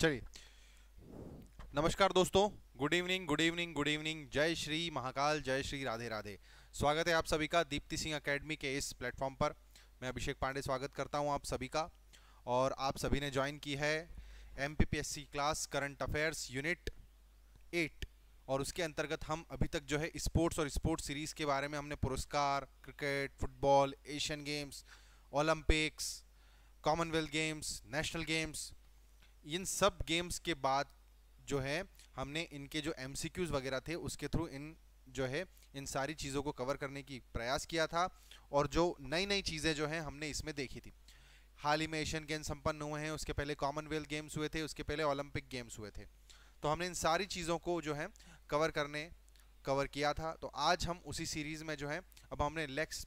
चलिए नमस्कार दोस्तों good evening good evening good evening जय श्री महाकाल जय श्री राधे राधे स्वागत है आप सभी का दीप्ति सिंह अकेडमी के इस प्लेटफॉर्म पर मैं अभिषेक पांडे स्वागत करता हूं आप सभी का और आप सभी ने ज्वाइन की है M class current affairs unit eight और उसके अंतर्गत हम अभी तक जो है स्पोर्ट्स और स्पोर्ट्स सीरीज़ के बारे में हमने पुरस्कार cricket football Asian games Olympics Commonwealth games national games इन सब गेम्स के बाद जो है हमने इनके जो एम वगैरह थे उसके थ्रू इन जो है इन सारी चीज़ों को कवर करने की प्रयास किया था और जो नई नई चीज़ें जो हैं हमने इसमें देखी थी हाल ही में एशियन गेम्स संपन्न हुए हैं उसके पहले कॉमनवेल्थ गेम्स हुए थे उसके पहले ओलंपिक गेम्स हुए थे तो हमने इन सारी चीज़ों को जो है कवर करने कवर किया था तो आज हम उसी सीरीज़ में जो है अब हमने लेक्स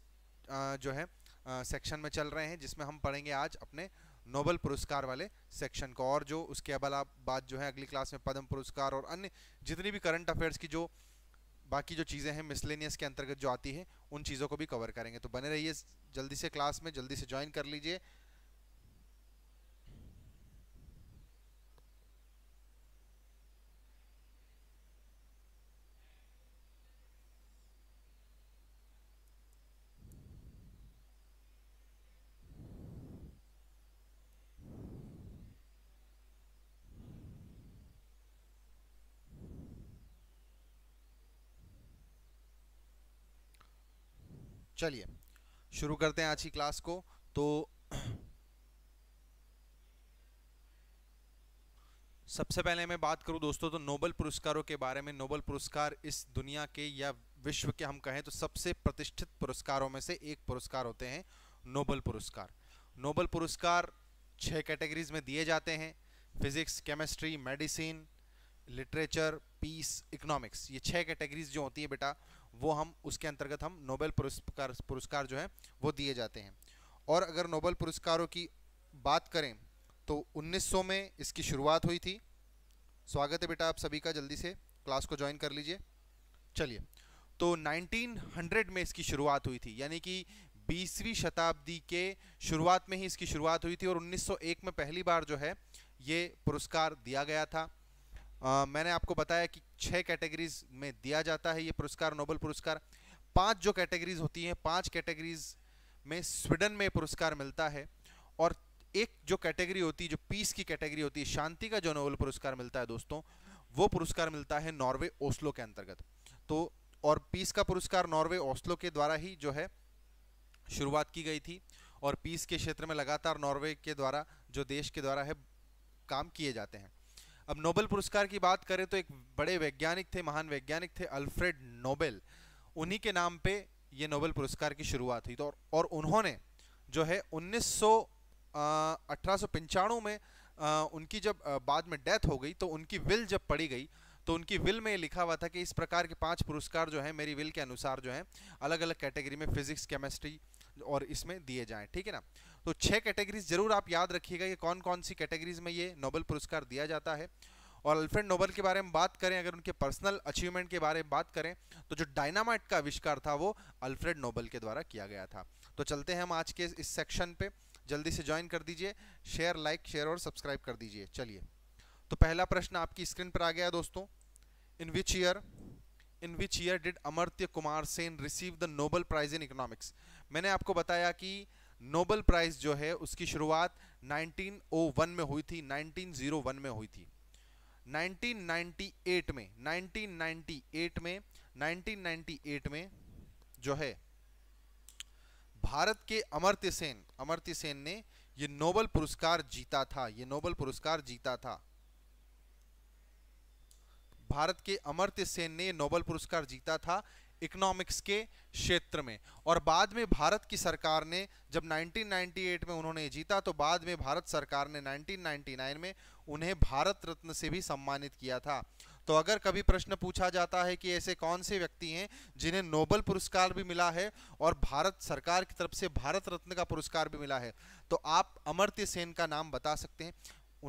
जो है सेक्शन में चल रहे हैं जिसमें हम पढ़ेंगे आज अपने नोबल पुरस्कार वाले सेक्शन को और जो उसके बाद जो है अगली क्लास में पद्म पुरस्कार और अन्य जितनी भी करंट अफेयर्स की जो बाकी जो चीज़ें हैं मिसलेनियस के अंतर्गत जो आती है उन चीज़ों को भी कवर करेंगे तो बने रहिए जल्दी से क्लास में जल्दी से ज्वाइन कर लीजिए चलिए शुरू करते हैं आज की क्लास को तो सबसे पहले मैं बात करूं दोस्तों तो नोबल पुरस्कारों के बारे में नोबल पुरस्कार इस दुनिया के या विश्व के हम कहें तो सबसे प्रतिष्ठित पुरस्कारों में से एक पुरस्कार होते हैं नोबल पुरस्कार नोबल पुरस्कार छह कैटेगरीज में दिए जाते हैं physics chemistry medicine literature peace economics ये छह कैटेगरीज जो होती है बेटा वो हम उसके अंतर्गत हम नोबेल पुरस्कार पुरस्कार जो है वो दिए जाते हैं और अगर नोबेल पुरस्कारों की बात करें तो 1900 में इसकी शुरुआत हुई थी स्वागत है बेटा आप सभी का जल्दी से क्लास को ज्वाइन कर लीजिए चलिए तो 1900 में इसकी शुरुआत हुई थी यानी कि 20वीं शताब्दी के शुरुआत में ही इसकी शुरुआत हुई थी और 1901 में पहली बार जो है ये पुरस्कार दिया गया था मैंने आपको बताया कि छः कैटेगरीज में दिया जाता है ये पुरस्कार नोबल पुरस्कार पांच जो कैटेगरीज होती हैं पांच कैटेगरीज में स्वीडन में पुरस्कार मिलता है और एक जो कैटेगरी होती है जो पीस की कैटेगरी होती है शांति का जो नोबल पुरस्कार मिलता है दोस्तों वो पुरस्कार मिलता है नॉर्वे ओस्लो के अंतर्गत तो और पीस का पुरस्कार नॉर्वे ओस्लो के द्वारा ही जो है शुरुआत की गई थी और पीस के क्षेत्र में लगातार नॉर्वे के द्वारा जो देश के द्वारा है काम किए जाते हैं अब नोबेल पुरस्कार की बात करें तो एक बड़े वैज्ञानिक थे महान वैज्ञानिक थे अल्फ्रेड नोबेल उन्हीं के नाम पे ये नोबेल पुरस्कार की शुरुआत हुई तो और उन्होंने जो है उन्नीस सौ में आ, उनकी जब आ, बाद में डेथ हो गई तो उनकी विल जब पड़ी गई तो उनकी विल में लिखा हुआ था कि इस प्रकार के पांच पुरस्कार जो है मेरी विल के अनुसार जो है अलग अलग कैटेगरी में फिजिक्स केमिस्ट्री और इसमें दिए जाएं ठीक है ना तो छह कैटेगरीज जरूर आप याद रखिएगा कि कौन कौन सी कैटेगरीज में ये नोबल पुरस्कार दिया जाता है और अल्फ्रेड नोबल के बारे में बात करें अगर उनके पर्सनल अचीवमेंट के बारे में बात करें तो जो डायनामाइट का आविष्कार था वो अल्फ्रेड नोबल के द्वारा किया गया था तो चलते हैं हम आज के इस सेक्शन पे जल्दी से ज्वाइन कर दीजिए शेयर लाइक शेयर और सब्सक्राइब कर दीजिए चलिए तो पहला प्रश्न आपकी स्क्रीन पर आ गया दोस्तों in which year in which year did Amartya Kumar Sen receive the Nobel prize in economics मैंने आपको बताया कि नोबल प्राइज जो है उसकी शुरुआत 1901 में हुई थी 1901 में हुई थी 1998 में 1998 में 1998 में जो है भारत के अमर्त्य सेन अमर्त्य सेन ने ये नोबल पुरस्कार जीता था ये नोबल पुरस्कार जीता था भारत के अमर्त्य सेन ने नोबल पुरस्कार जीता था इकोनॉमिक्स के क्षेत्र में और बाद में भारत की सरकार ने जब 1998 में उन्होंने जीता तो बाद में भारत सरकार ने 1999 में उन्हें भारत रत्न से भी सम्मानित किया था तो अगर कभी प्रश्न पूछा जाता है कि ऐसे कौन से व्यक्ति हैं जिन्हें नोबल पुरस्कार भी मिला है और भारत सरकार की तरफ से भारत रत्न का पुरस्कार भी मिला है तो आप अमर्त्य सेन का नाम बता सकते हैं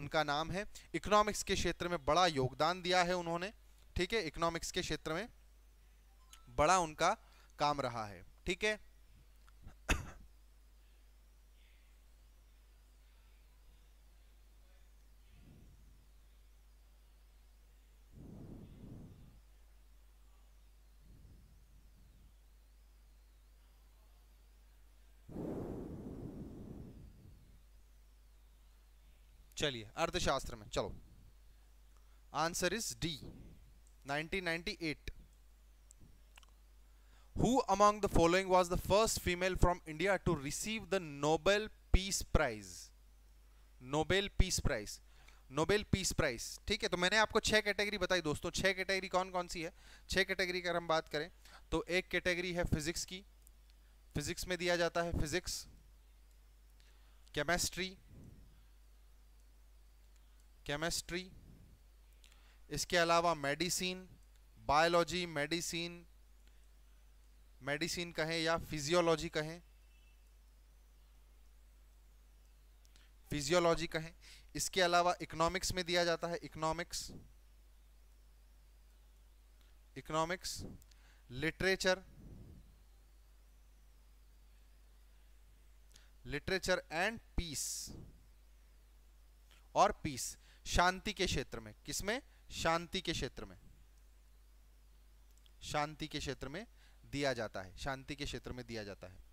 उनका नाम है इकोनॉमिक्स के क्षेत्र में बड़ा योगदान दिया है उन्होंने ठीक है इकोनॉमिक्स के क्षेत्र में बड़ा उनका काम रहा है ठीक है चलिए अर्थशास्त्र में चलो answer is D 1998 Who among the following was the first female from India to receive the Nobel Peace Prize? Nobel Peace Prize. Nobel peace prize ठीक है तो मैंने आपको छह कैटेगरी बताई दोस्तों छह कैटेगरी कौन कौन सी है छह कैटेगरी अगर हम बात करें तो एक कैटेगरी है फिजिक्स की फिजिक्स में दिया जाता है फिजिक्स केमिस्ट्री केमिस्ट्री इसके अलावा मेडिसिन बायोलॉजी मेडिसिन मेडिसिन कहें या फिजियोलॉजी कहें फिजियोलॉजी कहें इसके अलावा इकोनॉमिक्स में दिया जाता है economics economics literature literature and peace और पीस शांति के क्षेत्र में किसमें शांति के क्षेत्र में शांति के क्षेत्र में दिया जाता है शांति के क्षेत्र में दिया जाता है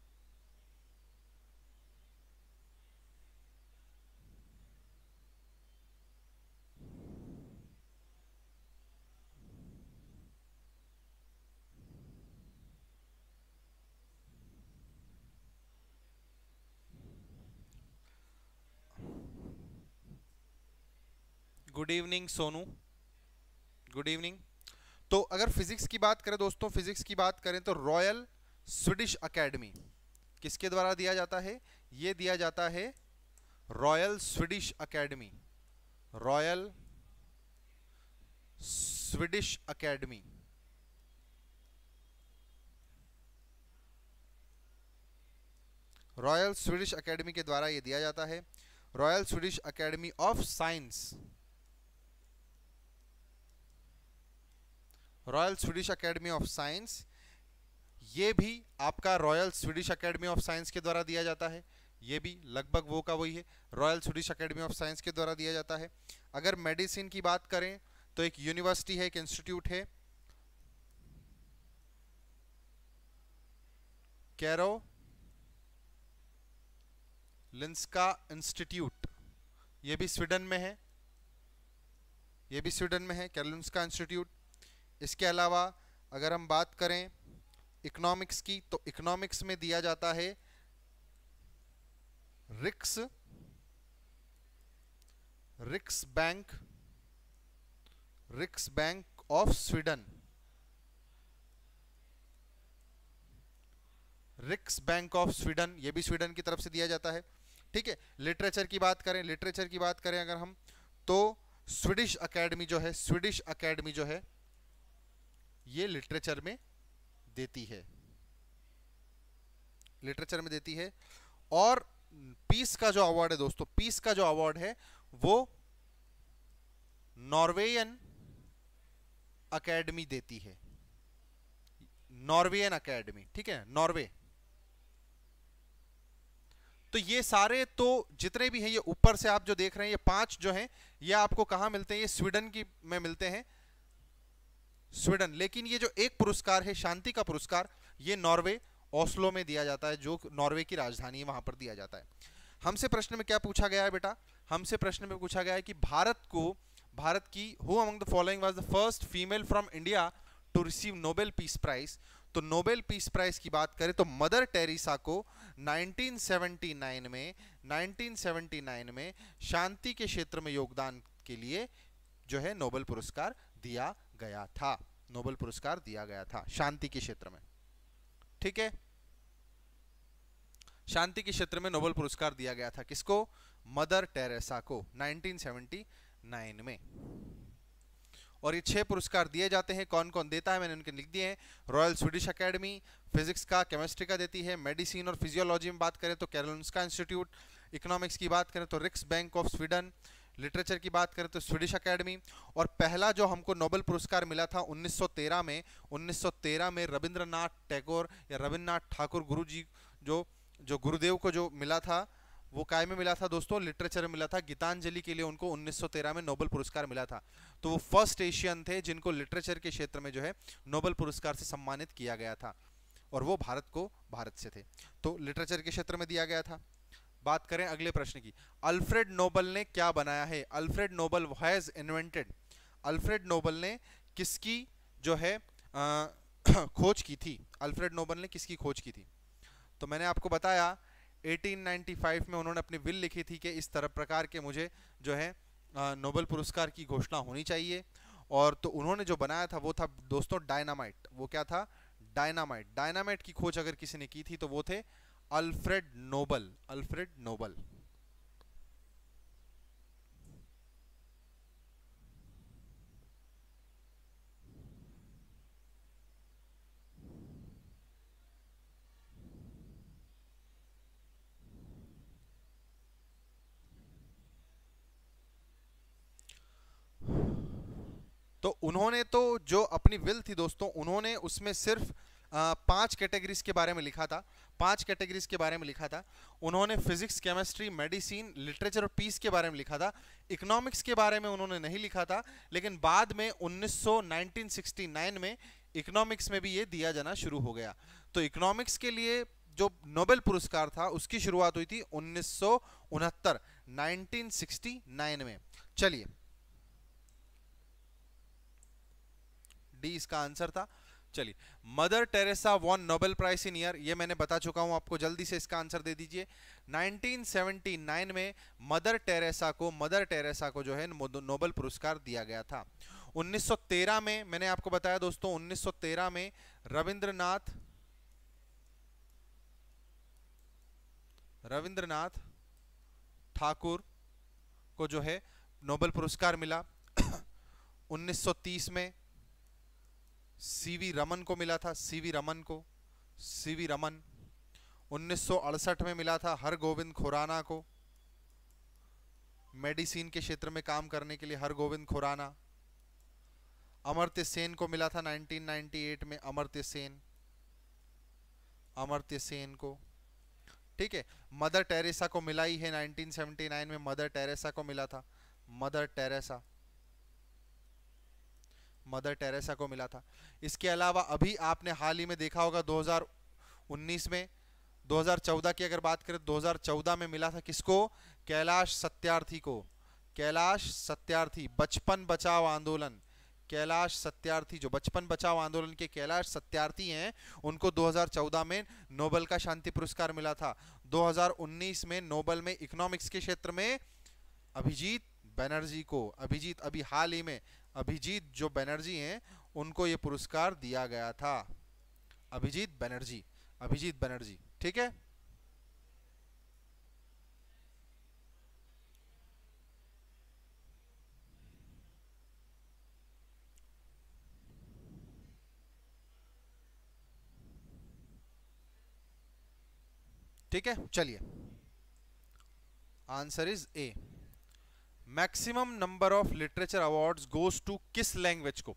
good evening Sonu good evening तो अगर फिजिक्स की बात करें दोस्तों फिजिक्स की बात करें तो रॉयल स्वीडिश अकेडमी किसके द्वारा दिया जाता है ये दिया जाता है royal Swedish academy royal Swedish academy royal Swedish academy के द्वारा यह दिया जाता है royal Swedish academy of science royal Swedish academy of science ये भी आपका royal Swedish academy of science के द्वारा दिया जाता है ये भी लगभग वो का वही है royal Swedish academy of science के द्वारा दिया जाता है अगर मेडिसिन की बात करें तो एक यूनिवर्सिटी है एक इंस्टीट्यूट है कैरो लिंस्का इंस्टीट्यूट ये भी स्वीडन में है ये भी स्वीडन में है कैरोलिंस्का इंस्टीट्यूट इसके अलावा अगर हम बात करें इकोनॉमिक्स की तो इकोनॉमिक्स में दिया जाता है रिक्स Riks bank Riks bank of Sweden Riks bank of Sweden ये भी स्वीडन की तरफ से दिया जाता है ठीक है लिटरेचर की बात करें लिटरेचर की बात करें अगर हम तो स्वीडिश अकेडमी जो है स्वीडिश अकेडमी जो है ये लिटरेचर में देती है लिटरेचर में देती है और पीस का जो अवार्ड है दोस्तों पीस का जो अवार्ड है वो नॉर्वेयन अकेडमी देती है नॉर्वेयन अकेडमी ठीक है नॉर्वे तो ये सारे तो जितने भी हैं ये ऊपर से आप जो देख रहे हैं ये पांच जो हैं ये आपको कहा मिलते हैं ये स्वीडन की में मिलते हैं स्वीडन लेकिन ये जो एक पुरस्कार है शांति का पुरस्कार ये नॉर्वे ओस्लो में दिया जाता है जो नॉर्वे की राजधानी है वहां पर दिया जाता है हमसे प्रश्न में क्या पूछा गया है बेटा हमसे प्रश्न में पूछा गया है कि भारत को भारत की who among the following was the first female from India to receive Nobel peace prize तो नोबेल पीस प्राइज की बात करें तो मदर टेरिसा को 1979 में 1979 में शांति के क्षेत्र में योगदान के लिए जो है नोबेल पुरस्कार दिया गया था नोबेल पुरस्कार दिया गया था शांति के क्षेत्र में ठीक है शांति के क्षेत्र में नोबेल पुरस्कार दिया गया था किसको मदर टेरेसा को 1979 में और ये छह पुरस्कार दिए जाते हैं कौन कौन देता है मैंने उनके लिख दिए हैं रॉयल स्वीडिश अकेडमी फिजिक्स का केमिस्ट्री का देती है मेडिसिन और फिजियोलॉजी में बात करें तो कैरोलिन्स्का इंस्टीट्यूट इकोनॉमिक्स की बात करें तो रिक्स बैंक ऑफ स्वीडन लिटरेचर की बात करें तो स्वीडिश अकेडमी और पहला जो हमको नोबेल पुरस्कार मिला था 1913 में 1913 में रविंद्रनाथ टैगोर या रविन्द्रनाथ ठाकुर गुरु जी जो जो गुरुदेव को जो मिला था वो काय में मिला था दोस्तों लिटरेचर में मिला था गीतांजलि के लिए उनको 1913 में नोबेल पुरस्कार मिला था तो वो फर्स्ट एशियन थे जिनको लिटरेचर के क्षेत्र में जो है नोबेल पुरस्कार से सम्मानित किया गया था और वो भारत को भारत से थे तो लिटरेचर के क्षेत्र में दिया गया था बात करें अगले प्रश्न की अल्फ्रेड नोबल ने क्या बनाया है Alfred Nobel has invented Alfred Nobel ने किसकी जो है आ, खोज की थी अल्फ्रेड नोबल ने किसकी खोज की थी तो मैंने आपको बताया 1895 में उन्होंने अपनी विल लिखी थी कि इस तरह प्रकार के मुझे जो है नोबल पुरस्कार की घोषणा होनी चाहिए और तो उन्होंने जो बनाया था वो था दोस्तों डायनामाइट वो क्या था डायनामाइट डायनामाइट की खोज अगर किसी ने की थी तो वो थे अल्फ्रेड नोबल अल्फ्रेड नोबल तो उन्होंने तो जो अपनी विल थी दोस्तों उन्होंने उसमें सिर्फ पांच कैटेगरीज के बारे में लिखा था पांच कैटेगरीज के बारे में लिखा था उन्होंने फिजिक्स केमिस्ट्री मेडिसिन लिटरेचर और पीस के बारे में लिखा था इकोनॉमिक्स के बारे में उन्होंने नहीं लिखा था लेकिन बाद में उन्नीस में इकोनॉमिक्स में भी ये दिया जाना शुरू हो गया तो इकोनॉमिक्स के लिए जो नोबेल पुरस्कार था उसकी शुरुआत हुई थी उन्नीस 1969 में चलिए डी इसका आंसर था चलिए Mother Teresa won Nobel prize in year ये मैंने बता चुका हूं आपको जल्दी से इसका आंसर दे दीजिए 1979 में मदर टेरेसा को मदर टेरेसा को जो है नोबेल पुरस्कार दिया गया था 1913 में मैंने आपको बताया दोस्तों 1913 में रविंद्रनाथ रविंद्रनाथ ठाकुर को जो है नोबेल पुरस्कार मिला 1930 में सीवी रमन को मिला था सीवी रमन को सीवी रमन 1968 में मिला था हर गोविंद खुराना को मेडिसिन के क्षेत्र में काम करने के लिए हर गोविंद खुराना अमर्त्य सेन को मिला था 1998 में अमर्त्य सेन अमर्त्य सेन को ठीक है मदर टेरेसा को मिला ही है 1979 में मदर टेरेसा को मिला था मदर टेरेसा मदर टेरेसा को मिला था इसके अलावा अभी आपने हाल ही में देखा होगा 2019 में 2014 की अगर बात करें 2014 में मिला था किसको कैलाश सत्यार्थी को कैलाश सत्यार्थी बचपन बचाओ आंदोलन कैलाश सत्यार्थी जो बचपन बचाओ आंदोलन के कैलाश सत्यार्थी हैं उनको 2014 में नोबल का शांति पुरस्कार मिला था 2019 में नोबल में इकोनॉमिक्स के क्षेत्र में अभिजीत बनर्जी को अभिजीत अभी हाल ही में अभिजीत जो बनर्जी हैं उनको ये पुरस्कार दिया गया था अभिजीत बनर्जी अभिजीत बनर्जी ठीक है ठीक है चलिए answer is A maximum number of literature awards goes to किस लैंग्वेज को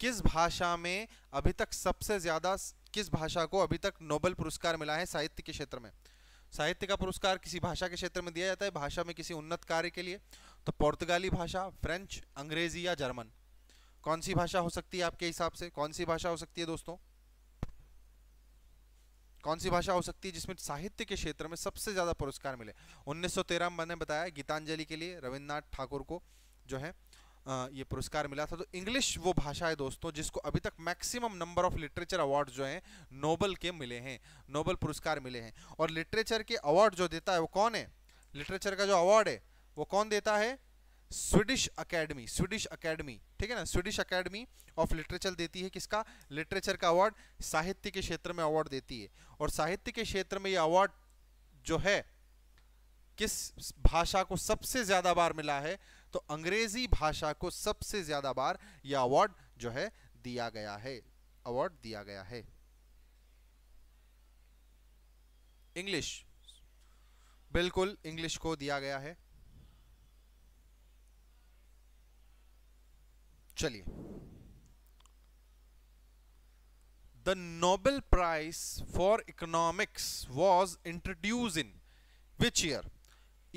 किस भाषा में अभी तक सबसे ज्यादा किस भाषा को अभी तक नोबेल पुरस्कार मिला है साहित्य के क्षेत्र में साहित्य का पुरस्कार किसी भाषा के क्षेत्र में दिया जाता है भाषा में किसी उन्नत कार्य के लिए तो पोर्तगाली भाषा फ्रेंच अंग्रेजी या जर्मन कौन सी भाषा हो सकती है आपके हिसाब से कौन सी भाषा हो सकती है दोस्तों कौन सी भाषा हो सकती है जिसमें साहित्य के क्षेत्र में सबसे ज़्यादा पुरस्कार मिले 1913 में मैंने बताया गीतांजलि के लिए रविन्द्रनाथ ठाकुर को जो है ये पुरस्कार मिला था तो इंग्लिश वो भाषा है दोस्तों जिसको अभी तक maximum number of literature award जो हैं नोबल के मिले हैं नोबल पुरस्कार मिले हैं और लिटरेचर के अवार्ड जो देता है वो कौन है लिटरेचर का जो अवार्ड है वो कौन देता है स्वीडिश अकेडमी स्वीडिश अकेडमी ठीक है ना स्वीडिश अकेडमी ऑफ लिटरेचर देती है किसका लिटरेचर का अवार्ड साहित्य के क्षेत्र में अवार्ड देती है और साहित्य के क्षेत्र में यह अवार्ड जो है किस भाषा को सबसे ज़्यादा बार मिला है तो अंग्रेज़ी भाषा को सबसे ज़्यादा बार यह अवार्ड जो है दिया गया है अवार्ड दिया गया है इंग्लिश बिल्कुल इंग्लिश को दिया गया है चलिए the Nobel prize for economics was introduced in which year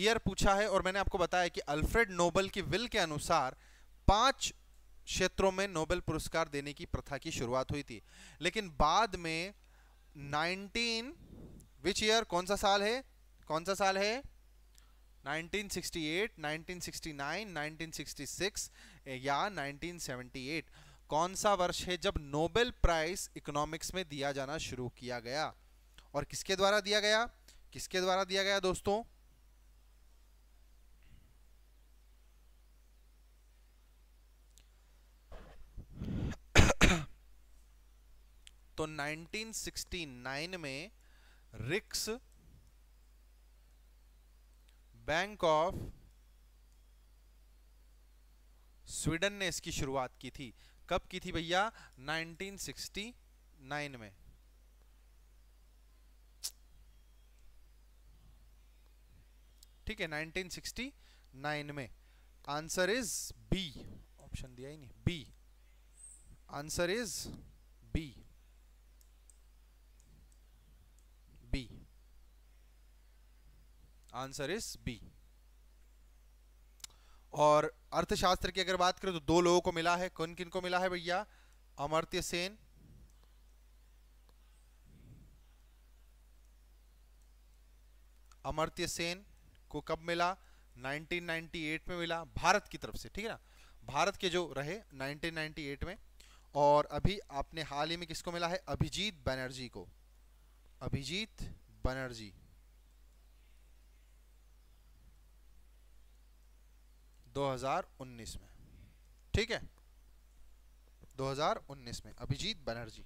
year पूछा है और मैंने आपको बताया कि अल्फ्रेड नोबल की विल के अनुसार पांच क्षेत्रों में नोबेल पुरस्कार देने की प्रथा की शुरुआत हुई थी लेकिन बाद में 19 विच ईयर कौन सा साल है कौन सा साल है 1968, 1969, 1966 या 1978 कौन सा वर्ष है जब नोबेल प्राइज इकोनॉमिक्स में दिया जाना शुरू किया गया और किसके द्वारा दिया गया किसके द्वारा दिया गया दोस्तों तो 1969 में रिक्स बैंक ऑफ स्वीडन ने इसकी शुरुआत की थी कब की थी भैया 1969 में ठीक है 1969 में आंसर इज बी ऑप्शन दिया ही नहीं B answer is B B answer is B और अर्थशास्त्र की अगर बात करें तो दो लोगों को मिला है कौन किन को मिला है भैया अमर्त्य सेन अमर्त्य सेन को कब मिला 1998 में मिला भारत की तरफ से ठीक है ना भारत के जो रहे 1998 में और अभी आपने हाल ही में किसको मिला है अभिजीत बनर्जी को अभिजीत बनर्जी 2019 में ठीक है 2019 में Abhijit Banerjee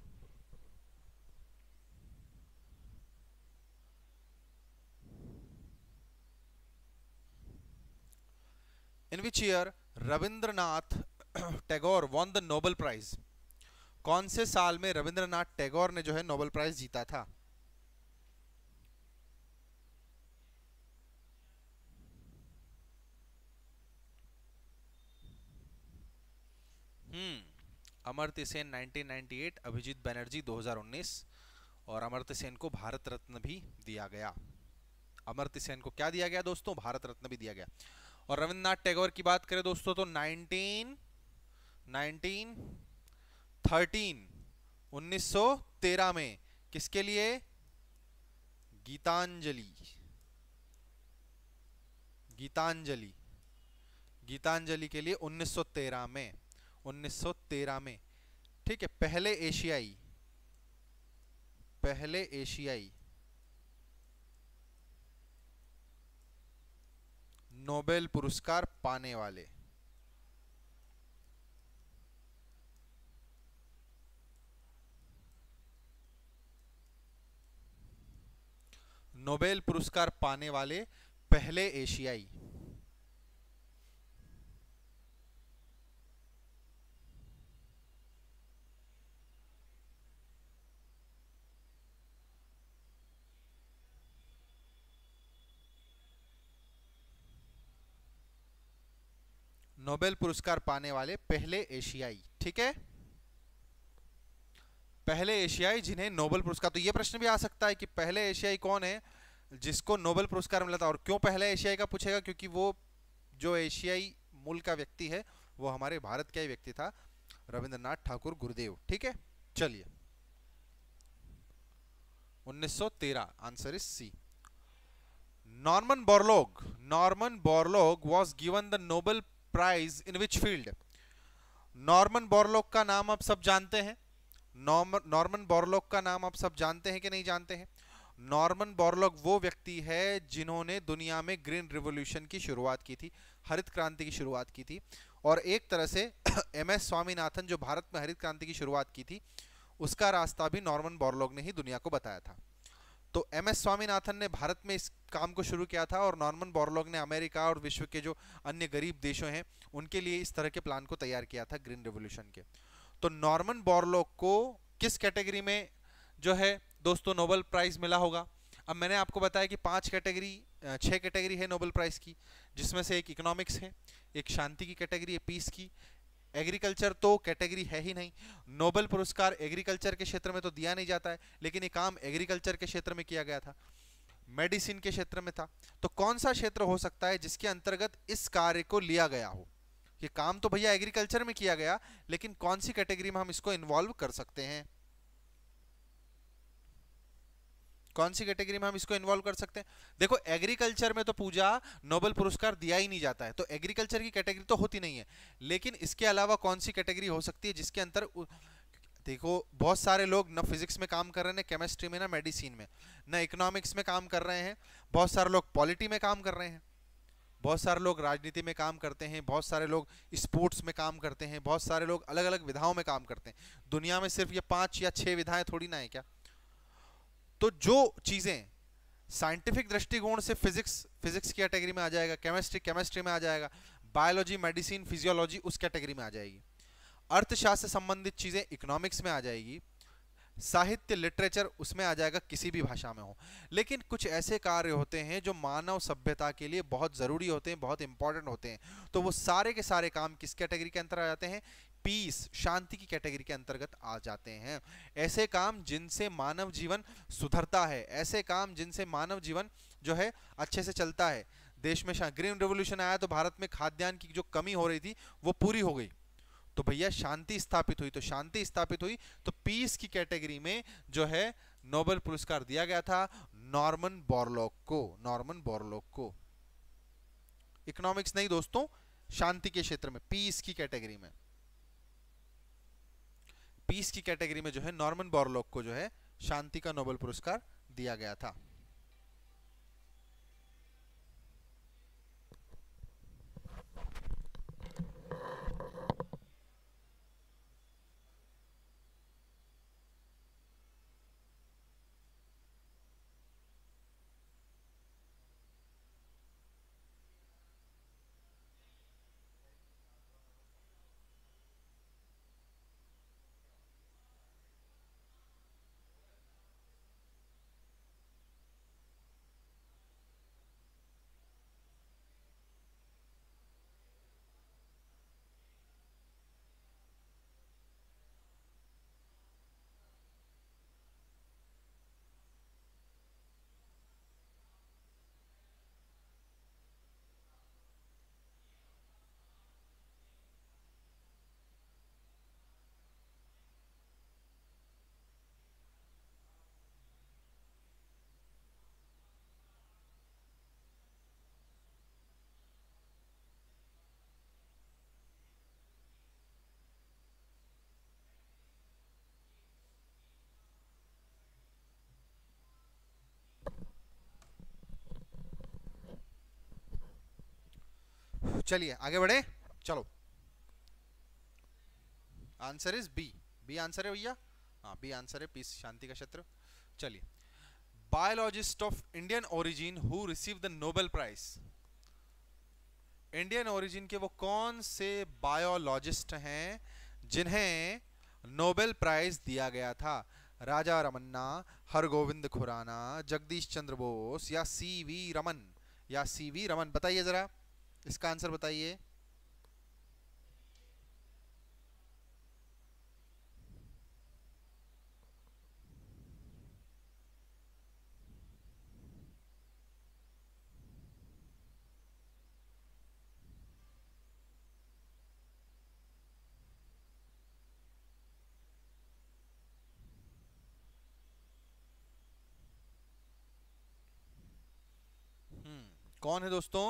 in which year Rabindranath Tagore won the Nobel prize कौन से साल में रविंद्रनाथ टैगोर ने जो है नोबल प्राइज जीता था हम्म। अमर्त्य सेन 1998 अभिजीत बनर्जी 2019 और अमर्त्य सेन को भारत रत्न भी दिया गया अमर्त्य सेन को क्या दिया गया दोस्तों भारत रत्न भी दिया गया और रविन्द्रनाथ टैगोर की बात करें दोस्तों तो 19 19 13 1913 में किसके लिए गीतांजलि गीतांजलि गीतांजलि के लिए 1913 में 1913 में ठीक है पहले एशियाई पहले एशियाई नोबेल पुरस्कार पाने वाले नोबेल पुरस्कार पाने वाले पहले एशियाई नोबेल पुरस्कार पाने वाले पहले एशियाई ठीक है पहले एशियाई जिन्हें नोबेल पुरस्कार तो यह प्रश्न भी आ सकता है कि पहले एशियाई कौन है जिसको नोबेल पुरस्कार मिला था और क्यों पहले एशियाई का पूछेगा क्योंकि वो जो एशियाई मूल का व्यक्ति है वो हमारे भारत का ही व्यक्ति था रविंद्रनाथ ठाकुर गुरुदेव ठीक है चलिए 1913 answer is C Norman Borlaug Norman Borlaug was given the Nobel prize in which field Norman Borlaug का नाम आप सब जानते हैं नॉर्मन बोरलोक का नाम आप सब जानते हैं कि नहीं जानते हैं नॉर्मन बोरलोक वो व्यक्ति है जिन्होंने दुनिया में ग्रीन रिवोल्यूशन की शुरुआत की थी हरित क्रांति की शुरुआत की थी और एक तरह से एम एस स्वामीनाथन जो भारत में हरित क्रांति की शुरुआत की थी उसका रास्ता भी नॉर्मन बॉर्लोग ने ही दुनिया को बताया था तो एम एस स्वामीनाथन ने भारत में इस काम को शुरू किया था और नॉर्मन बोरलॉग ने अमेरिका और विश्व के जो अन्य गरीब देशों हैं उनके लिए इस तरह के प्लान को तैयार किया था ग्रीन रेवोल्यूशन के तो नॉर्मन बोरलॉग को किस कैटेगरी में जो है दोस्तों नोबल प्राइज मिला होगा अब मैंने आपको बताया कि पाँच कैटेगरी छः कैटेगरी है नोबल प्राइज़ की जिसमें से एक इकोनॉमिक्स है एक शांति की कैटेगरी है पीस की एग्रीकल्चर तो कैटेगरी है ही नहीं नोबेल पुरस्कार एग्रीकल्चर के क्षेत्र में तो दिया नहीं जाता है लेकिन ये काम एग्रीकल्चर के क्षेत्र में किया गया था मेडिसिन के क्षेत्र में था तो कौन सा क्षेत्र हो सकता है जिसके अंतर्गत इस कार्य को लिया गया हो ये काम तो भैया एग्रीकल्चर में किया गया लेकिन कौन सी कैटेगरी में हम इसको इन्वॉल्व कर सकते हैं कौन सी कैटेगरी में हम इसको इन्वॉल्व कर सकते हैं देखो एग्रीकल्चर में तो पूजा नोबल पुरस्कार दिया ही नहीं जाता है तो एग्रीकल्चर की कैटेगरी तो होती नहीं है लेकिन इसके अलावा कौन सी कैटेगरी हो सकती है जिसके अंदर देखो बहुत सारे लोग ना फिजिक्स में काम कर रहे हैं ना केमिस्ट्री में ना मेडिसिन में ना इकोनॉमिक्स में काम कर रहे हैं बहुत सारे लोग पॉलिटी में काम कर रहे हैं बहुत सारे लोग राजनीति में काम करते हैं बहुत सारे लोग स्पोर्ट्स में काम करते हैं बहुत सारे लोग अलग अलग विधाओं में काम करते हैं दुनिया में सिर्फ ये पाँच या छः विधाएँ थोड़ी ना है क्या तो जो चीज़ें साइंटिफिक दृष्टिकोण से फिजिक्स फिजिक्स की कैटेगरी में आ जाएगा केमिस्ट्री केमिस्ट्री में आ जाएगा बायोलॉजी मेडिसिन फिजियोलॉजी उस कैटेगरी में आ जाएगी अर्थशास्त्र से संबंधित चीज़ें इकोनॉमिक्स में आ जाएगी साहित्य लिटरेचर उसमें आ जाएगा किसी भी भाषा में हो लेकिन कुछ ऐसे कार्य होते हैं जो मानव सभ्यता के लिए बहुत ज़रूरी होते हैं बहुत इंपॉर्टेंट होते हैं तो वो सारे के सारे काम किस कैटेगरी के अंतर आ जाते हैं पीस शांति की कैटेगरी के अंतर्गत आ जाते हैं ऐसे काम जिनसे मानव जीवन सुधरता है ऐसे काम जिनसे मानव जीवन जो है अच्छे से चलता है देश में ग्रीन रेवोल्यूशन आया तो भारत में खाद्यान्न की जो कमी हो रही थी वो पूरी हो गई तो भैया शांति स्थापित हुई तो शांति स्थापित हुई तो पीस की कैटेगरी में जो है नोबेल पुरस्कार दिया गया था नॉर्मन बोरलॉक को नॉर्मन बोरलॉक को इकोनॉमिक्स नहीं दोस्तों शांति के क्षेत्र में पीस की कैटेगरी में पीस की कैटेगरी में जो है नॉर्मन बॉर्लॉक को जो है शांति का नोबेल पुरस्कार दिया गया था चलिए आगे बढ़े चलो answer is B B answer है भैया हाँ बी आंसर है पीस शांति का क्षेत्र चलिए biologist of Indian origin who receive the Nobel prize Indian origin के वो कौन से बायोलॉजिस्ट हैं जिन्हें नोबेल प्राइज दिया गया था राजा रमन्ना हरगोविंद खुराना जगदीश चंद्र बोस या सी वी रमन या सी वी रमन बताइए जरा इसका आंसर बताइए हम्म, कौन है दोस्तों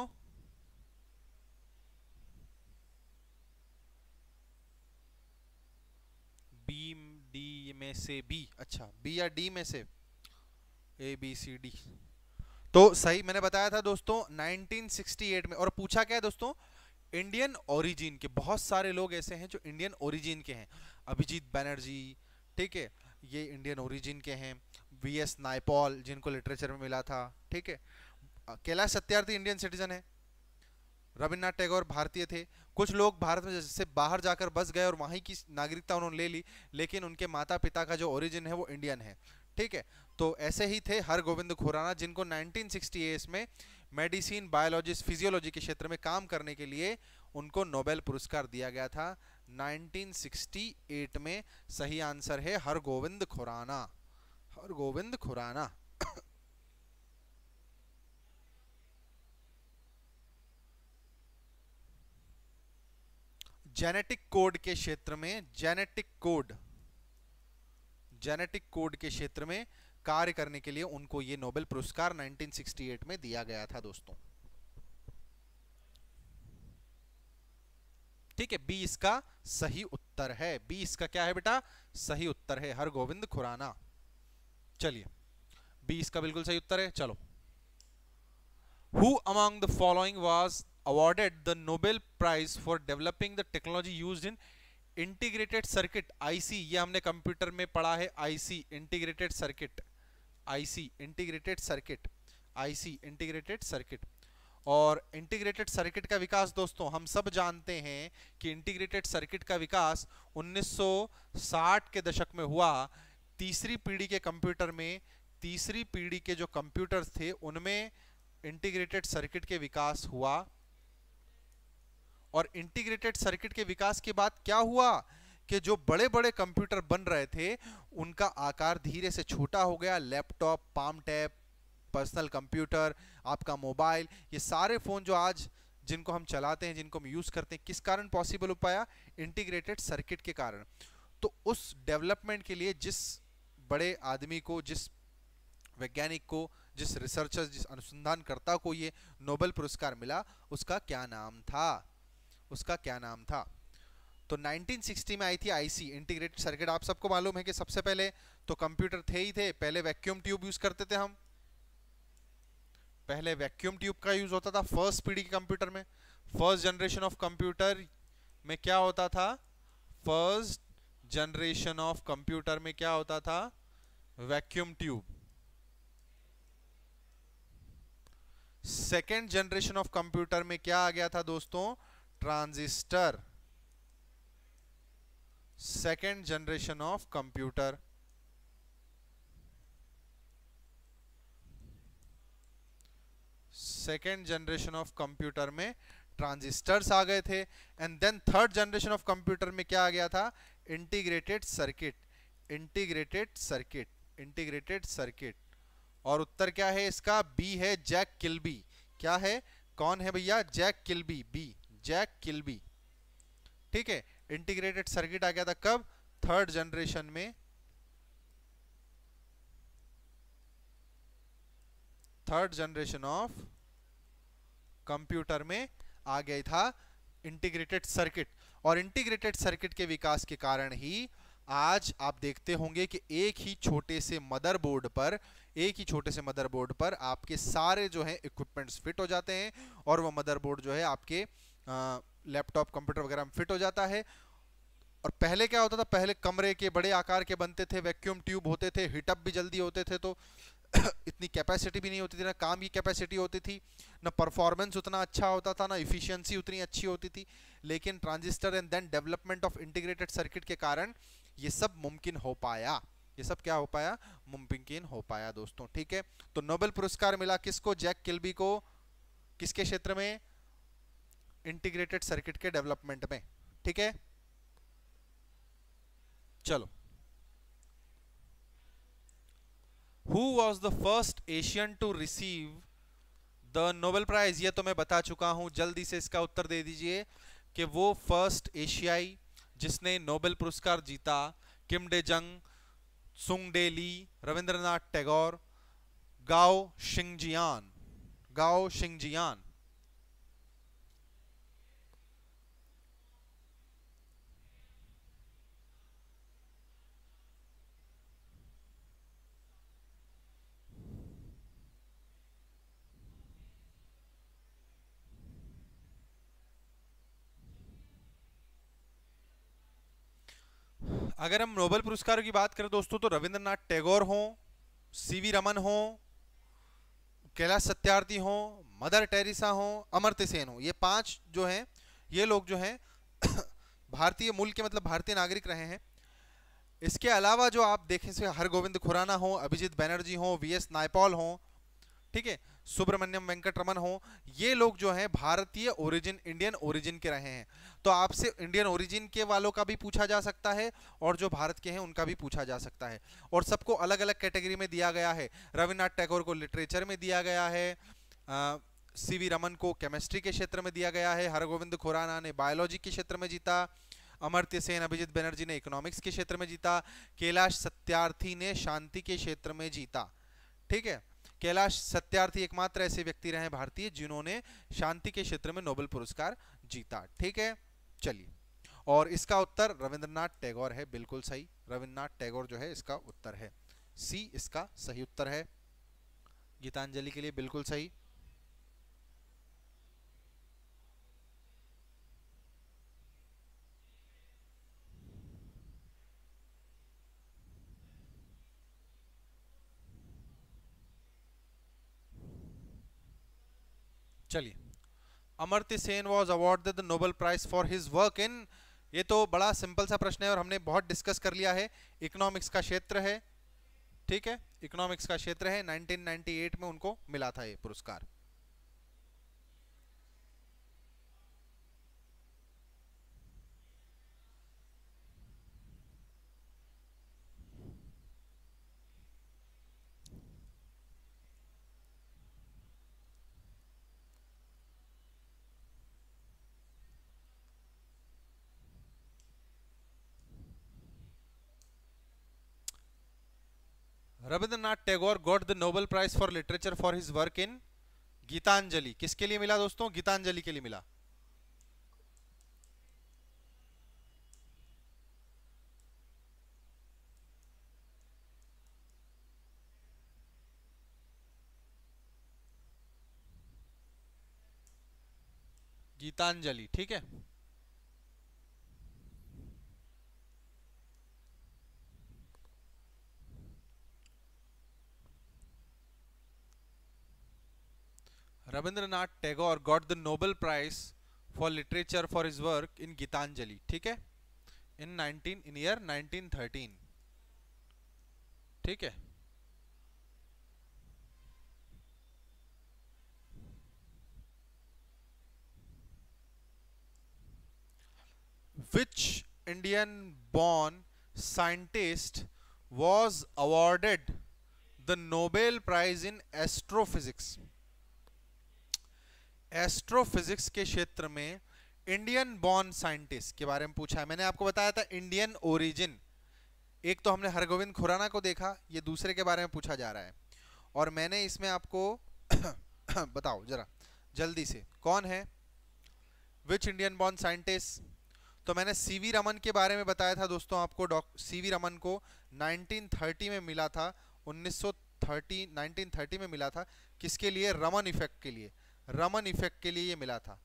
से बी अच्छा बी या डी में से ए बी सी डी तो सही मैंने बताया था दोस्तों 1968 में और पूछा क्या है दोस्तों इंडियन ओरिजिन के बहुत सारे लोग ऐसे हैं जो इंडियन ओरिजिन के हैं अभिजीत बैनर्जी ठीक है ये इंडियन ओरिजिन के हैं वी एस नायपॉल जिनको लिटरेचर में मिला था ठीक है कैलाश सत्यार्थी इंडियन सिटीजन है रविन्द्रनाथ टैगोर भारतीय थे कुछ लोग भारत में जैसे बाहर जाकर बस गए और वहीं की नागरिकता उन्होंने ले ली लेकिन उनके माता पिता का जो ओरिजिन है वो इंडियन है ठीक है तो ऐसे ही थे हर गोविंद खुराना जिनको 1968 में मेडिसिन बायोलॉजिस्ट फिजियोलॉजी के क्षेत्र में काम करने के लिए उनको नोबेल पुरस्कार दिया गया था 1968 में सही आंसर है हर गोविंद खुराना हर गोविंद खुराना जेनेटिक कोड के क्षेत्र में जेनेटिक कोड जेनेटिक कोड के क्षेत्र में कार्य करने के लिए उनको ये नोबेल पुरस्कार 1968 में दिया गया था दोस्तों ठीक है बी इसका सही उत्तर है बी इसका क्या है बेटा सही उत्तर है हर गोविंद खुराना चलिए बी इसका बिल्कुल सही उत्तर है चलो who among the following was awarded the Nobel Prize for developing the technology used in integrated circuit IC ये हमने कंप्यूटर में पढ़ा है IC integrated circuit IC integrated circuit IC integrated circuit और इंटीग्रेटेड सर्किट का विकास दोस्तों हम सब जानते हैं कि इंटीग्रेटेड सर्किट का विकास 1960 के दशक में हुआ तीसरी पीढ़ी के कंप्यूटर में तीसरी पीढ़ी के जो कंप्यूटर्स थे उनमें इंटीग्रेटेड सर्किट के विकास हुआ और इंटीग्रेटेड सर्किट के विकास के बाद क्या हुआ कि जो बड़े बड़े कंप्यूटर बन रहे थे उनका आकार धीरे से छोटा हो गया laptop palmtop personal computer आपका मोबाइल ये सारे फ़ोन जो आज जिनको हम चलाते हैं जिनको हम यूज़ करते हैं किस कारण पॉसिबल हो पाया इंटीग्रेटेड सर्किट के कारण तो उस डेवलपमेंट के लिए जिस बड़े आदमी को जिस वैज्ञानिक को जिस रिसर्चर जिस अनुसंधानकर्ता को ये नोबेल पुरस्कार मिला उसका क्या नाम था उसका क्या नाम था तो 1960 में आई थी आईसी इंटीग्रेटेड सर्किट आप सबको मालूम है कि सबसे पहले तो कंप्यूटर थे ही थे पहले वैक्यूम ट्यूब यूज करते थे हम पहले वैक्यूम ट्यूब का यूज होता था फर्स्ट पीढ़ी के कंप्यूटर में फर्स्ट जनरेशन ऑफ कंप्यूटर में क्या होता था फर्स्ट जनरेशन ऑफ कंप्यूटर में क्या होता था vacuum tube second generation of computer में क्या आ गया था दोस्तों transistor second generation of computer second generation of computer में ट्रांजिस्टर्स आ गए थे and then third generation of computer में क्या आ गया था integrated circuit integrated circuit integrated circuit और उत्तर क्या है इसका बी है जैक किल्बी क्या है कौन है भैया Jack Kilby B Jack Kilby ठीक है इंटीग्रेटेड सर्किट आ गया था कब थर्ड जनरेशन में थर्ड जनरेशन ऑफ कंप्यूटर में आ गया था इंटीग्रेटेड सर्किट और इंटीग्रेटेड सर्किट के विकास के कारण ही आज आप देखते होंगे कि एक ही छोटे से मदरबोर्ड पर एक ही छोटे से मदरबोर्ड पर आपके सारे जो है इक्विपमेंट्स फिट हो जाते हैं और वह मदरबोर्ड जो है आपके लैपटॉप कंप्यूटर वगैरह में फिट हो जाता है और पहले क्या होता था पहले कमरे के बड़े आकार के बनते थे वैक्यूम ट्यूब होते थे हीटअप भी जल्दी होते थे तो इतनी कैपेसिटी भी नहीं होती थी ना काम की कैपेसिटी होती थी ना परफॉर्मेंस उतना अच्छा होता था ना इफिशियंसी उतनी अच्छी होती थी लेकिन transistor and then development of integrated circuit के कारण ये सब मुमकिन हो पाया ये सब क्या हो पाया मुमकिन हो पाया दोस्तों ठीक है तो नोबेल पुरस्कार मिला किसको जैक किल्बी को किसके क्षेत्र में इंटीग्रेटेड सर्किट के डेवलपमेंट में ठीक है चलो who was the first Asian to receive the Nobel prize ये तो मैं बता चुका हूं जल्दी से इसका उत्तर दे दीजिए कि वो फर्स्ट एशियाई जिसने नोबेल पुरस्कार जीता किम डे जंग सुंग डे ली रविंद्रनाथ टैगोर गाओ शिंगजियान गाओ शिंगजियान अगर हम नोबेल पुरस्कारों की बात करें दोस्तों तो रविंद्रनाथ टैगोर हों सीवी रमन हों कैलाश सत्यार्थी हों मदर टेरिसा हों अमर्त्य सेन हों ये पांच जो हैं ये लोग जो हैं भारतीय मूल के मतलब भारतीय नागरिक रहे हैं इसके अलावा जो आप देखें से हरगोविंद खुराना हों अभिजीत बैनर्जी हों वी एस नायपॉल हों ठीक है सुब्रमण्यम वेंकटरमन हो ये लोग जो हैं भारतीय ओरिजिन इंडियन ओरिजिन के रहे हैं तो आपसे इंडियन ओरिजिन के वालों का भी पूछा जा सकता है और जो भारत के हैं उनका भी पूछा जा सकता है और सबको अलग अलग कैटेगरी में दिया गया है रविन्द्रनाथ टैगोर को लिटरेचर में दिया गया है सी वी रमन को केमिस्ट्री के क्षेत्र में दिया गया है हरगोविंद खुराना ने बायोलॉजी के क्षेत्र में जीता अमर्त्य सेन अभिजीत बनर्जी ने इकोनॉमिक्स के क्षेत्र में जीता कैलाश सत्यार्थी ने शांति के क्षेत्र में जीता ठीक है कैलाश सत्यार्थी एकमात्र ऐसे व्यक्ति रहे भारतीय जिन्होंने शांति के क्षेत्र में नोबेल पुरस्कार जीता ठीक है चलिए और इसका उत्तर रविंद्रनाथ टैगोर है बिल्कुल सही रविंद्रनाथ टैगोर जो है इसका उत्तर है सी इसका सही उत्तर है गीतांजलि के लिए बिल्कुल सही चलिए Amartya Sen was awarded the Nobel prize for his work in ये तो बड़ा सिंपल सा प्रश्न है और हमने बहुत डिस्कस कर लिया है इकोनॉमिक्स का क्षेत्र है ठीक है इकोनॉमिक्स का क्षेत्र है 1998 में उनको मिला था ये पुरस्कार Rabindranath Tagore got the Nobel prize for literature for his work in Gitanjali किसके लिए मिला दोस्तों गीतांजलि के लिए मिला गीतांजलि ठीक है Rabindranath Tagore got the Nobel Prize for literature for his work in Gitanjali, ठीक है? In 19 in year 1913, ठीक है? Which Indian-born scientist was awarded the Nobel Prize in astrophysics? Astrophysics के क्षेत्र में इंडियन बॉर्न साइंटिस्ट के बारे में पूछा है मैंने आपको बताया था इंडियन ओरिजिन एक तो हमने हरगोविंद खुराना को देखा ये दूसरे के बारे में पूछा जा रहा है और मैंने इसमें आपको बताओ जरा जल्दी से कौन है विच इंडियन बॉर्न साइंटिस्ट तो मैंने सीवी रमन के बारे में बताया था दोस्तों आपको डॉक्टर सीवी रमन को 1930 में मिला था 1930 1930 में मिला था किसके लिए रमन इफेक्ट के लिए रमन इफेक्ट के लिए ये मिला था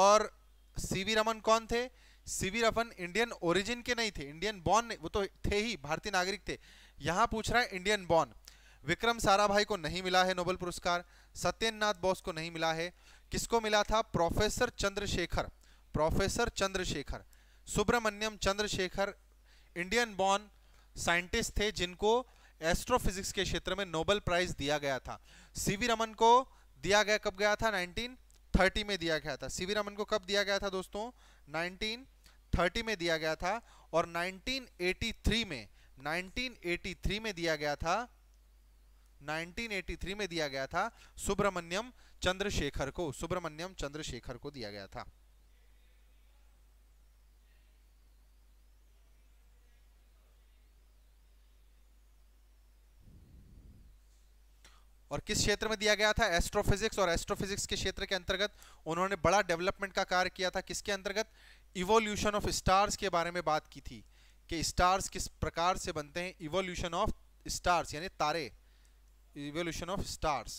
और सीवी रमन कौन थे सीवी रमन इंडियन ओरिजिन के नहीं थे इंडियन बॉर्न वो तो थे ही भारतीय नागरिक थे यहां पूछ रहा है इंडियन बॉर्न विक्रम साराभाई को नहीं मिला है नोबेल पुरस्कार सत्येन्द्रनाथ बोस को नहीं मिला है किसको मिला था professor Chandrasekhar professor Chandrasekhar Subrahmanyan Chandrasekhar Indian born scientist थे जिनको एस्ट्रोफिजिक्स के क्षेत्र में नोबेल प्राइज दिया गया था सीवी रमन को दिया गया कब गया था 1930 में दिया गया था सीवी रमन को कब दिया गया था दोस्तों 1930 में दिया गया था और 1983 में 1983 में दिया गया था 1983 में दिया गया था सुब्रमण्यम चंद्रशेखर को सुब्रमण्यम चंद्रशेखर को दिया गया था और किस क्षेत्र में दिया गया था एस्ट्रोफिजिक्स और एस्ट्रोफिजिक्स के क्षेत्र के अंतर्गत उन्होंने बड़ा डेवलपमेंट का कार्य किया था किसके अंतर्गत इवोल्यूशन ऑफ स्टार्स के बारे में बात की थी कि स्टार्स किस प्रकार से बनते हैं इवोल्यूशन ऑफ स्टार्स यानी तारे evolution of stars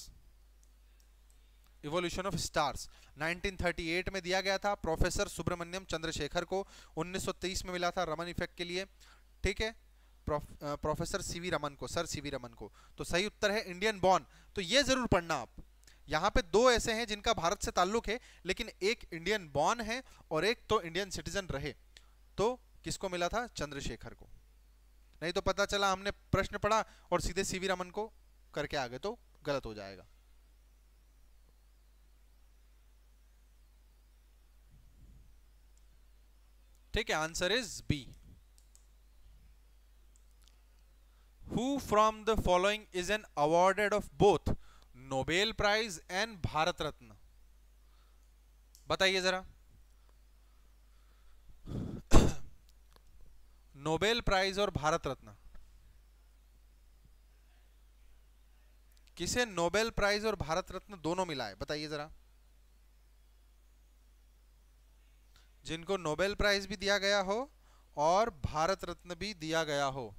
evolution of stars 1938 में दिया गया था प्रोफेसर सुब्रमण्यम चंद्रशेखर को 1930 में मिला था रमन इफेक्ट के लिए ठीक है प्रोफेसर सीवी रमन को सर सीवी रमन को तो सही उत्तर है इंडियन बॉर्न तो ये जरूर पढ़ना आप यहाँ पे दो ऐसे हैं जिनका भारत से ताल्लुक है लेकिन एक इंडियन बॉर्न है और एक तो इंडियन सिटीजन रहे तो किसको मिला था चंद्रशेखर को नहीं तो पता चला हमने प्रश्न पढ़ा और सीधे सीवी रमन को करके आगे तो गलत हो जाएगा ठीक है answer is B who from the following is an awarded of both Nobel prize and Bharat Ratna बताइए जरा नोबेल प्राइज और भारत रत्न किसे नोबेल प्राइज और भारत रत्न दोनों मिला है बताइए जरा जिनको नोबेल प्राइज भी दिया गया हो और भारत रत्न भी दिया गया हो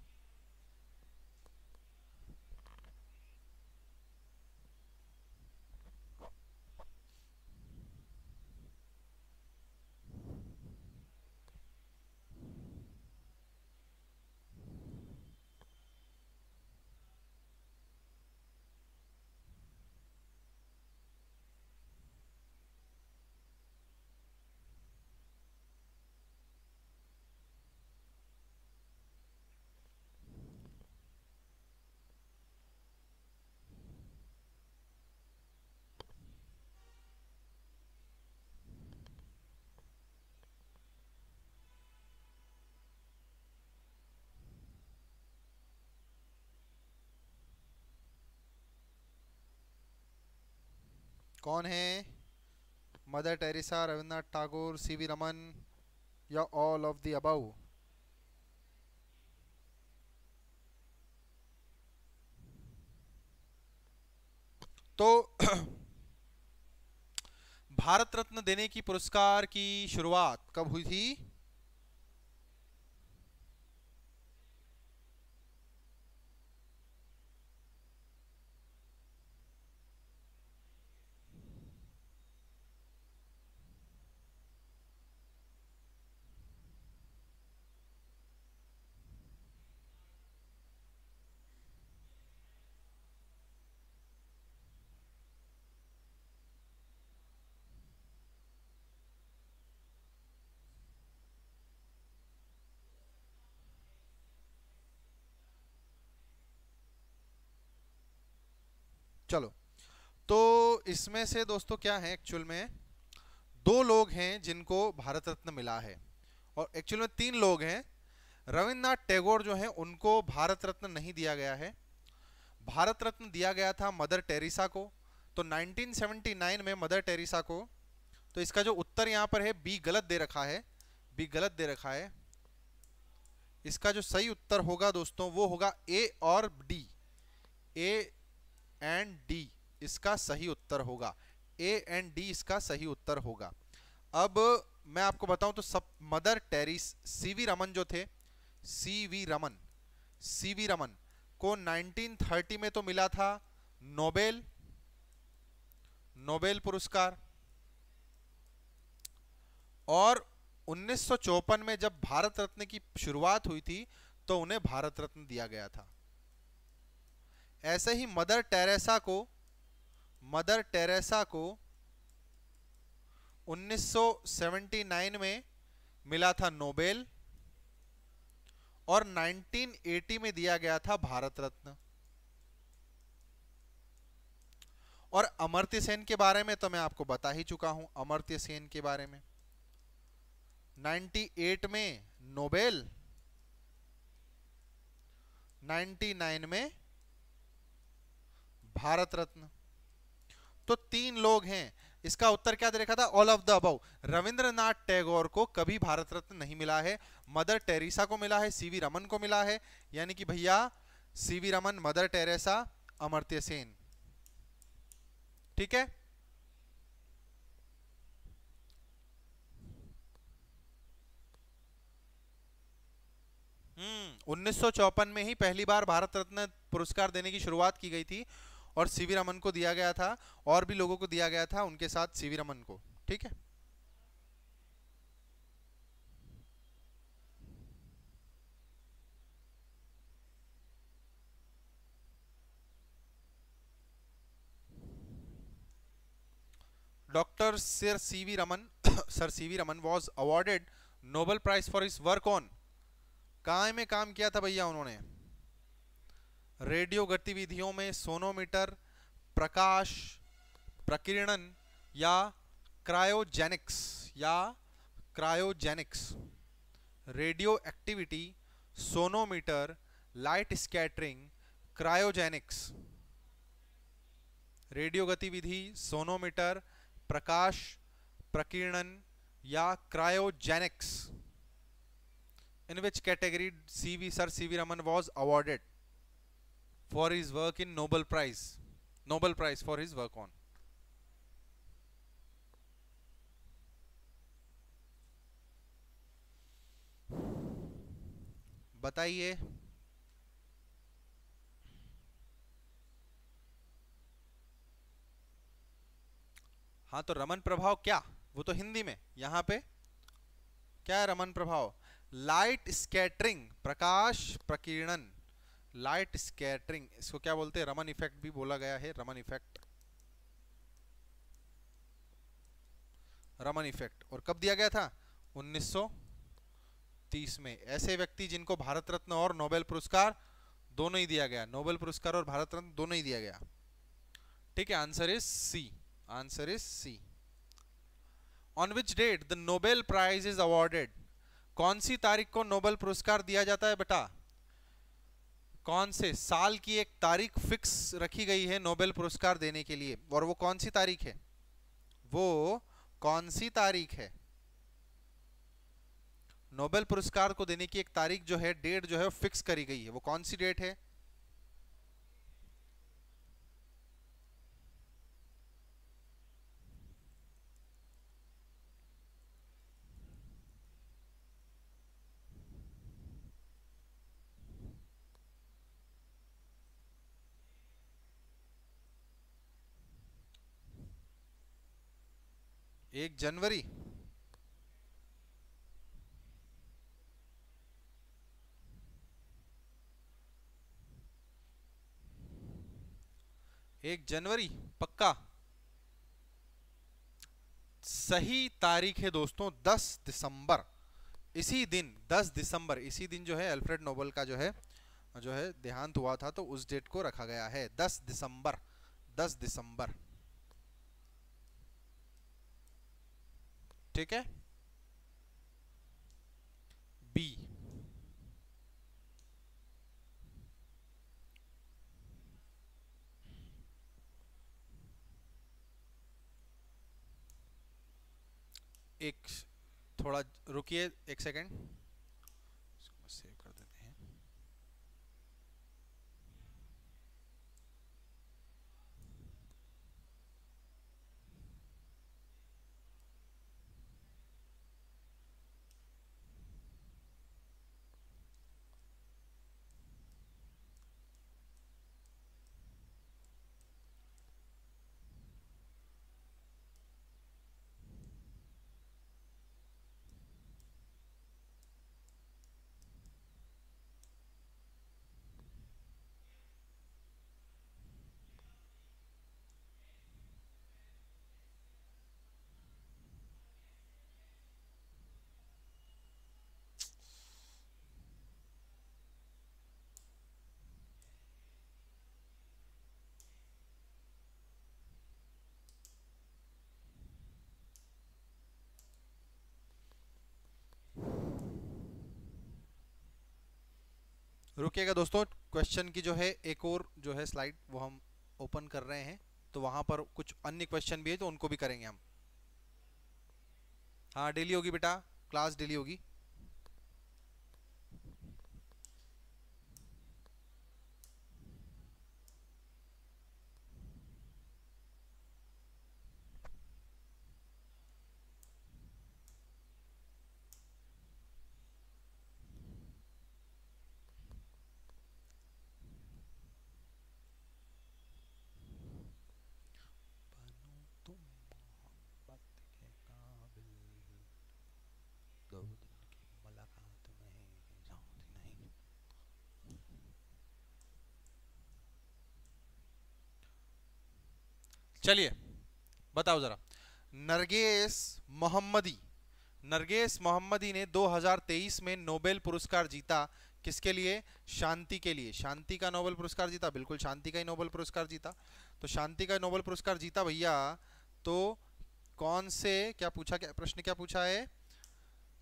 कौन है Mother Teresa Rabindranath Tagore C V Raman या ऑल ऑफ द अबाउ तो भारत रत्न देने की पुरस्कार की शुरुआत कब हुई थी चलो तो इसमें से दोस्तों क्या है एक्चुअल में दो लोग हैं जिनको भारत रत्न मिला है और एक्चुअल में तीन लोग हैं रविन्द्रनाथ टैगोर जो हैं उनको भारत रत्न नहीं दिया गया है भारत रत्न दिया गया था मदर टेरेसा को तो 1979 में मदर टेरेसा को तो इसका जो उत्तर यहाँ पर है बी गलत दे रखा है बी गलत दे रखा है इसका जो सही उत्तर होगा दोस्तों वो होगा ए और डी ए एंड डी इसका सही उत्तर होगा ए एंड डी इसका सही उत्तर होगा अब मैं आपको बताऊं तो सब Mother Teresa C V Raman जो थे C V Raman C V Raman को 1930 में तो मिला था नोबेल नोबेल पुरस्कार और उन्नीस में जब भारत रत्न की शुरुआत हुई थी तो उन्हें भारत रत्न दिया गया था ऐसे ही मदर टेरेसा को मदर टेरेसा को 1979 में मिला था नोबेल और 1980 में दिया गया था भारत रत्न और अमर्त्य सेन के बारे में तो मैं आपको बता ही चुका हूं अमर्त्य सेन के बारे में 98 में नोबेल 99 में भारत रत्न तो तीन लोग हैं इसका उत्तर क्या दे रखा था ऑल ऑफ द अब रविंद्रनाथ टैगोर को कभी भारत रत्न नहीं मिला है मदर टेरेसा को मिला है सीवी रमन को मिला है यानी कि भैया C V Raman Mother Teresa Amartya Sen ठीक है हम्म, सौ उन्नीस में ही पहली बार भारत रत्न पुरस्कार देने की शुरुआत की गई थी और सीवी रमन को दिया गया था और भी लोगों को दिया गया था उनके साथ सीवी रमन को ठीक है doctor sir C V Raman sir C V Raman was awarded Nobel prize for his work on काय में काम किया था भैया उन्होंने रेडियो गतिविधियों में सोनोमीटर प्रकाश प्रकीर्णन या क्रायोजेनिक्स या cryogenics radioactivity sonometer light scattering cryogenics radio गतिविधि सोनोमीटर प्रकाश प्रकीर्णन या cryogenics in which category C V sir C V Raman was awarded for his work in Nobel Prize. Nobel Prize for his work on. बताइए हाँ तो रमन प्रभाव क्या वो तो हिंदी में यहां पे क्या है रमन प्रभाव लाइट स्कैटरिंग प्रकाश प्रकीर्णन लाइट स्कैटरिंग इसको क्या बोलते हैं रमन इफेक्ट भी बोला गया है रमन इफेक्ट रमन इफेक्ट और कब दिया गया था 1930 में ऐसे व्यक्ति जिनको भारत रत्न और नोबेल पुरस्कार दोनों ही दिया गया नोबेल पुरस्कार और भारत रत्न दोनों ही दिया गया ठीक है answer is C answer is C on which date the Nobel prize is awarded कौन सी तारीख को नोबेल पुरस्कार दिया जाता है बेटा कौन से साल की एक तारीख फिक्स रखी गई है नोबेल पुरस्कार देने के लिए और वो कौन सी तारीख है वो कौन सी तारीख है नोबेल पुरस्कार को देने की एक तारीख जो है डेट जो है फिक्स करी गई है वो कौन सी डेट है एक जनवरी एक जनवरी पक्का सही तारीख है दोस्तों 10 दिसंबर इसी दिन 10 दिसंबर इसी दिन जो है अल्फ्रेड नोबल का जो है जो है देहांत हुआ था तो उस डेट को रखा गया है 10 दिसंबर 10 दिसंबर ठीक है बी एक थोड़ा रुकिए एक सेकंड रुकिएगा दोस्तों क्वेश्चन की जो है एक और जो है स्लाइड वो हम ओपन कर रहे हैं तो वहाँ पर कुछ अन्य क्वेश्चन भी है तो उनको भी करेंगे हम हाँ डेली होगी बेटा क्लास डेली होगी चलिए बताओ ज़रा नरगेश मोहम्मदी नरगेश मोहम्मदी ने 2023 में नोबेल पुरस्कार जीता किसके लिए शांति के लिए शांति का नोबेल पुरस्कार जीता बिल्कुल शांति का ही नोबेल पुरस्कार जीता तो शांति का नोबेल पुरस्कार जीता भैया तो कौन से क्या पूछा क्या प्रश्न क्या पूछा है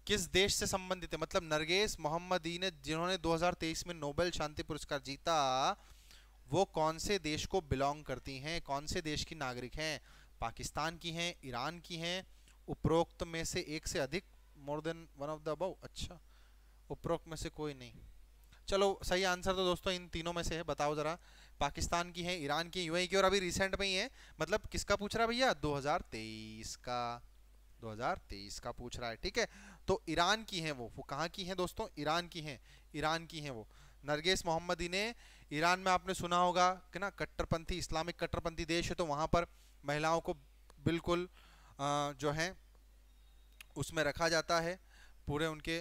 किस देश से संबंधित है मतलब नरगेश मोहम्मदी ने जिन्होंने 2023 में नोबेल शांति पुरस्कार जीता वो कौन से देश को बिलोंग करती हैं कौन से देश की नागरिक हैं पाकिस्तान की हैं ईरान की हैं उपरोक्त में से एक से अधिक more than one of the above अच्छा उपरोक्त में से कोई नहीं चलो सही आंसर तो दोस्तों इन तीनों में से है बताओ ज़रा पाकिस्तान की है ईरान की यूएई की और अभी रिसेंट में ही है मतलब किसका पूछ रहा भैया 2023 का 2023 का पूछ रहा है ठीक है तो ईरान की है वो वो कहाँ की है दोस्तों ईरान की है ईरान की है वो नरगेश मोहम्मदी ने ईरान में आपने सुना होगा कि ना कट्टरपंथी इस्लामिक कट्टरपंथी देश है तो वहाँ पर महिलाओं को बिल्कुल जो है उसमें रखा जाता है पूरे उनके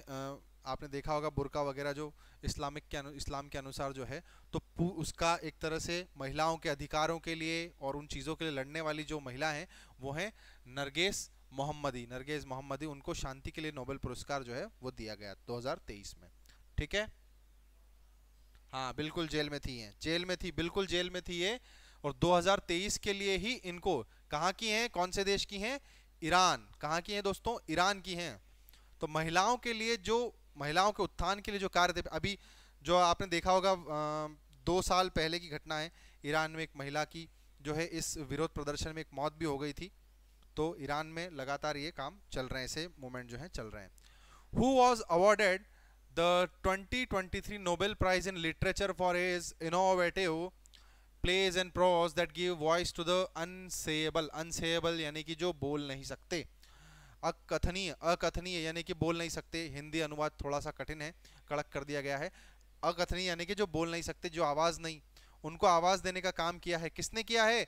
आपने देखा होगा बुरका वगैरह जो इस्लामिक के अनु, इस्लाम के अनुसार जो है तो उसका एक तरह से महिलाओं के अधिकारों के लिए और उन चीज़ों के लिए लड़ने वाली जो महिला हैं वो हैं नरगेस मोहम्मदी नरगेज मोहम्मदी उनको शांति के लिए नोबेल पुरस्कार जो है वो दिया गया 2023 में ठीक है हाँ बिल्कुल जेल में थी ये जेल में थी बिल्कुल जेल में थी ये और 2023 के लिए ही इनको कहाँ की हैं कौन से देश की हैं ईरान कहाँ की हैं दोस्तों ईरान की हैं तो महिलाओं के लिए जो महिलाओं के उत्थान के लिए जो कार्य अभी जो आपने देखा होगा दो साल पहले की घटना है ईरान में एक महिला की जो है इस विरोध प्रदर्शन में एक मौत भी हो गई थी तो ईरान में लगातार ये काम चल रहे हैं ऐसे मूवमेंट जो है चल रहे हैं who was awarded the 2023 Nobel Prize in Literature for his innovative plays and prose that give voice to the unsayable unsayable यानी कि जो बोल नहीं सकते अकथनीय अकथनीय यानी कि बोल नहीं सकते हिंदी अनुवाद थोड़ा सा कठिन है कड़क कर दिया गया है अकथनीय यानी कि जो बोल नहीं सकते जो आवाज़ नहीं उनको आवाज़ देने का काम किया है किसने किया है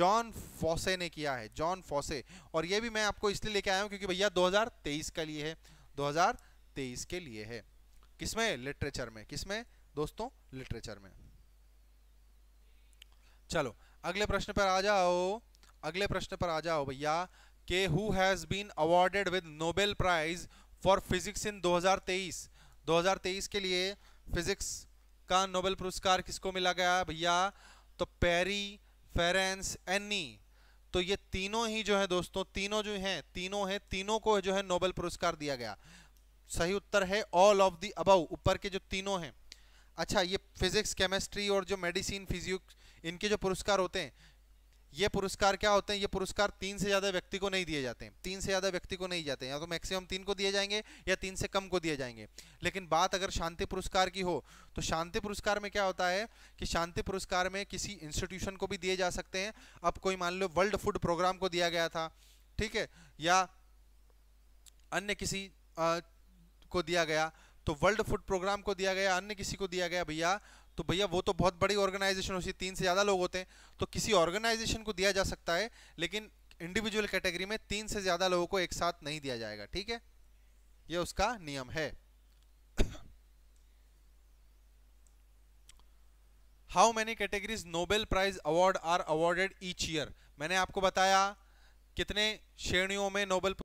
जॉन फॉसे ने किया है जॉन फॉसे और ये भी मैं आपको इसलिए लेके आया हूँ क्योंकि भैया 2023 के लिए है 2023 के लिए है किसमें लिटरेचर में किसमें दोस्तों लिटरेचर में चलो अगले प्रश्न पर आ जाओ अगले प्रश्न पर आ जाओ भैया के who has been awarded with Nobel prize for physics in 2023 2023 के लिए फिजिक्स का नोबेल पुरस्कार किसको मिला गया भैया तो पेरी फेरेंस एनी तो ये तीनों ही जो है दोस्तों तीनों जो हैं तीनों हैं तीनों को जो है नोबेल पुरस्कार दिया गया सही उत्तर है ऑल ऑफ दी अबव ऊपर के जो तीनों हैं अच्छा ये फिजिक्स केमिस्ट्री और जो मेडिसिन फिजिक्स इनके जो पुरस्कार होते हैं ये पुरस्कार क्या होते हैं ये पुरस्कार तीन से ज़्यादा व्यक्ति को नहीं दिए जाते हैं तीन से ज़्यादा व्यक्ति को नहीं जाते हैं या तो मैक्सिमम तीन को दिए जाएंगे या तीन से कम को दिए जाएंगे लेकिन बात अगर शांति पुरस्कार की हो तो शांति पुरस्कार में क्या होता है कि शांति पुरस्कार में किसी इंस्टीट्यूशन को भी दिए जा सकते हैं अब कोई मान लो वर्ल्ड फूड प्रोग्राम को दिया गया था ठीक है या अन्य किसी को दिया गया तो वर्ल्ड फूड प्रोग्राम को दिया गया अन्य किसी को दिया गया भैया तो भैया वो तो बहुत बड़ी ऑर्गेनाइजेशन होती है तीन से ज़्यादा लोग होते हैं तो किसी ऑर्गेनाइजेशन को दिया जा सकता है लेकिन इंडिविजुअल कैटेगरी में तीन से ज़्यादा लोगों को एक साथ नहीं दिया जाएगा ठीक है ये उसका नियम है how many categories Nobel prize award are awarded each year मैंने आपको बताया कितने श्रेणियों में नोबेल